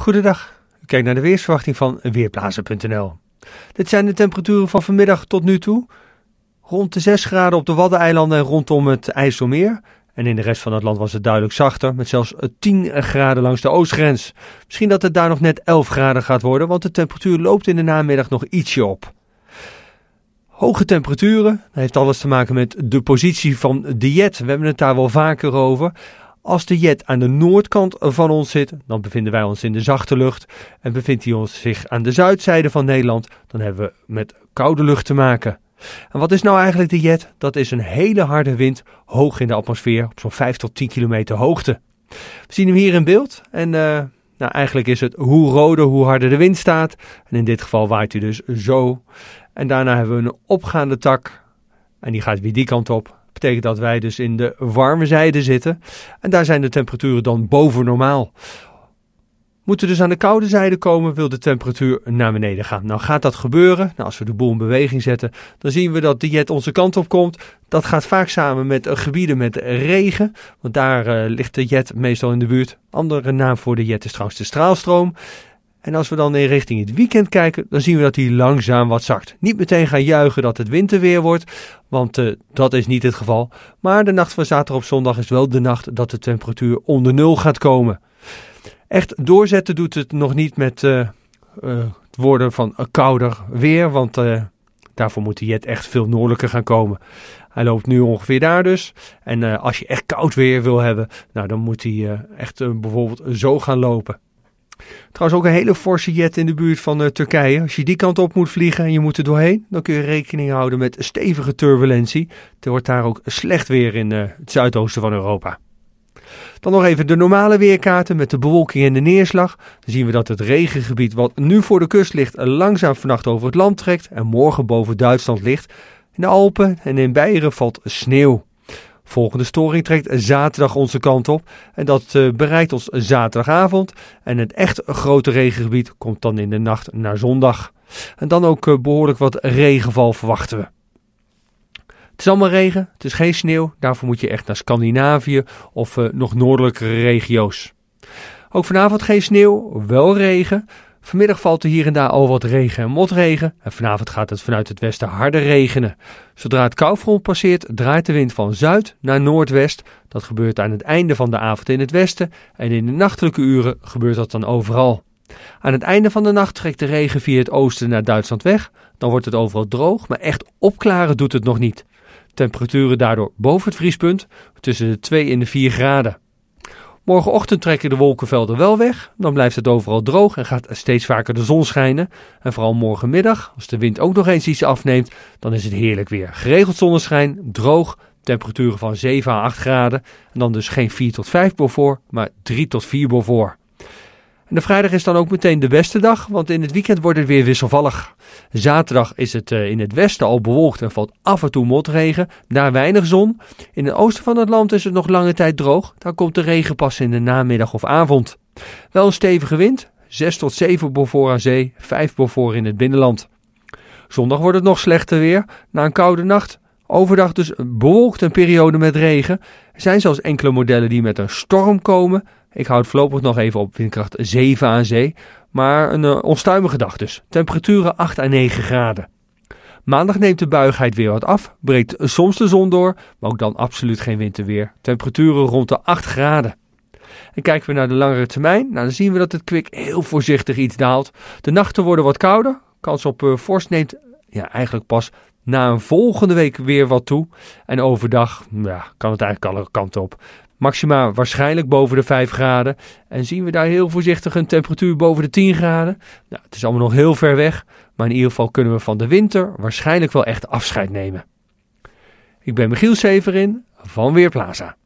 Goedendag. Kijk naar de weersverwachting van weerblazen.nl. Dit zijn de temperaturen van vanmiddag tot nu toe. Rond de 6 graden op de Waddeneilanden en rondom het IJsselmeer. En in de rest van het land was het duidelijk zachter, met zelfs 10 graden langs de oostgrens. Misschien dat het daar nog net 11 graden gaat worden, want de temperatuur loopt in de namiddag nog ietsje op. Hoge temperaturen, dat heeft alles te maken met de positie van de jet. We hebben het daar wel vaker over. Als de jet aan de noordkant van ons zit, dan bevinden wij ons in de zachte lucht. En bevindt hij ons zich aan de zuidzijde van Nederland, dan hebben we met koude lucht te maken. En wat is nou eigenlijk de jet? Dat is een hele harde wind, hoog in de atmosfeer, op zo'n 5 tot 10 kilometer hoogte. We zien hem hier in beeld en eh, nou, eigenlijk is het hoe roder, hoe harder de wind staat. En in dit geval waait hij dus zo. En daarna hebben we een opgaande tak en die gaat weer die kant op betekent dat wij dus in de warme zijde zitten. En daar zijn de temperaturen dan boven normaal. Moeten dus aan de koude zijde komen, wil de temperatuur naar beneden gaan. Nou gaat dat gebeuren. Nou, als we de boel in beweging zetten, dan zien we dat de jet onze kant op komt. Dat gaat vaak samen met eh, gebieden met regen, want daar eh, ligt de jet meestal in de buurt. Andere naam voor de jet is trouwens de straalstroom. En als we dan in richting het weekend kijken, dan zien we dat hij langzaam wat zakt. Niet meteen gaan juichen dat het winterweer wordt, want eh, dat is niet het geval. Maar de nacht van zaterdag op zondag is wel de nacht dat de temperatuur onder nul gaat komen. Echt doorzetten doet het nog niet met eh, eh, het worden van kouder weer, want daarvoor moet hij het echt veel noordelijker gaan komen. Hij loopt nu ongeveer daar dus. En als je echt koud weer wil hebben, nou, dan moet hij echt bijvoorbeeld zo gaan lopen. Trouwens ook een hele forse jet in de buurt van eh, Turkije. Als je die kant op moet vliegen en je moet er doorheen, dan kun je rekening houden met stevige turbulentie. Het wordt daar ook slecht weer in eh, het zuidoosten van Europa. Dan nog even de normale weerkaarten met de bewolking en de neerslag. Dan zien we dat het regengebied wat nu voor de kust ligt eh, langzaam vannacht over het land trekt en morgen boven Duitsland ligt. In de Alpen en in Beieren valt sneeuw. Volgende storing trekt zaterdag onze kant op en dat eh, bereikt ons zaterdagavond. En het echt grote regengebied komt dan in de nacht naar zondag. En dan ook eh, behoorlijk wat regenval verwachten we. Het is allemaal regen, het is geen sneeuw. Daarvoor moet je echt naar Scandinavië of eh, nog noordelijkere regio's. Ook vanavond geen sneeuw, wel regen. Vanmiddag valt er hier en daar al wat regen en motregen. En vanavond gaat het vanuit het westen harder regenen. Zodra het koufront passeert, draait de wind van zuid naar noordwest. Dat gebeurt aan het einde van de avond in het westen. En in de nachtelijke uren gebeurt dat dan overal. Aan het einde van de nacht trekt de regen via het oosten naar Duitsland weg. Dan wordt het overal droog, maar echt opklaren doet het nog niet. Temperaturen daardoor boven het vriespunt, tussen de 2 en de 4 graden. Morgenochtend trekken de wolkenvelden wel weg. Dan blijft het overal droog en gaat steeds vaker de zon schijnen. En vooral morgenmiddag, als de wind ook nog eens iets afneemt, dan is het heerlijk weer. Geregeld zonneschijn, droog, temperaturen van 7 à 8 graden. En dan dus geen 4 tot 5 voor, maar 3 tot 4 voor de vrijdag is dan ook meteen de beste dag, want in het weekend wordt het weer wisselvallig. Zaterdag is het eh, in het westen al bewolkt en valt af en toe motregen, daar weinig zon. In het oosten van het land is het nog lange tijd droog, dan komt de regen pas in de namiddag of avond. Wel een stevige wind, 6 tot 7 bofor aan zee, 5 bofor in het binnenland. Zondag wordt het nog slechter weer, na een koude nacht. Overdag dus bewolkt een periode met regen. Er zijn zelfs enkele modellen die met een storm komen. Ik houd voorlopig nog even op windkracht 7 aan zee, maar een eh, onstuimige dag dus. Temperaturen 8 à 9 graden. Maandag neemt de buigheid weer wat af, breekt soms de zon door, maar ook dan absoluut geen winterweer. Temperaturen rond de 8 graden. En kijken we naar de langere termijn, nou, dan zien we dat het kwik heel voorzichtig iets daalt. De nachten worden wat kouder, kans op uh, vorst neemt ja, eigenlijk pas na een volgende week weer wat toe. En overdag ja, kan het eigenlijk alle kanten op. Maxima waarschijnlijk boven de 5 graden. En zien we daar heel voorzichtig een temperatuur boven de 10 graden. Nou, het is allemaal nog heel ver weg. Maar in ieder geval kunnen we van de winter waarschijnlijk wel echt afscheid nemen. Ik ben Michiel Severin van Weerplaza.